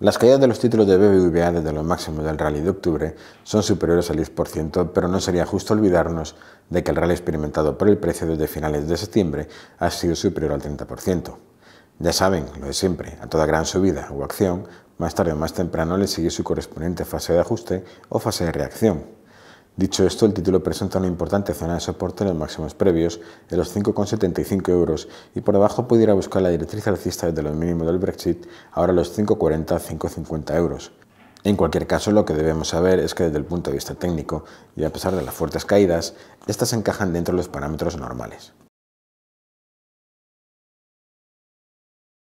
Las caídas de los títulos de BBVA desde los máximos del rally de octubre son superiores al 10%, pero no sería justo olvidarnos de que el rally experimentado por el precio desde finales de septiembre ha sido superior al 30%. Ya saben, lo de siempre, a toda gran subida o acción, más tarde o más temprano le sigue su correspondiente fase de ajuste o fase de reacción. Dicho esto, el título presenta una importante zona de soporte en los máximos previos, de los 5,75 euros, y por ir pudiera buscar la directriz alcista desde los mínimos del Brexit, ahora los 5,40-5,50 euros. En cualquier caso, lo que debemos saber es que desde el punto de vista técnico, y a pesar de las fuertes caídas, estas encajan dentro de los parámetros normales.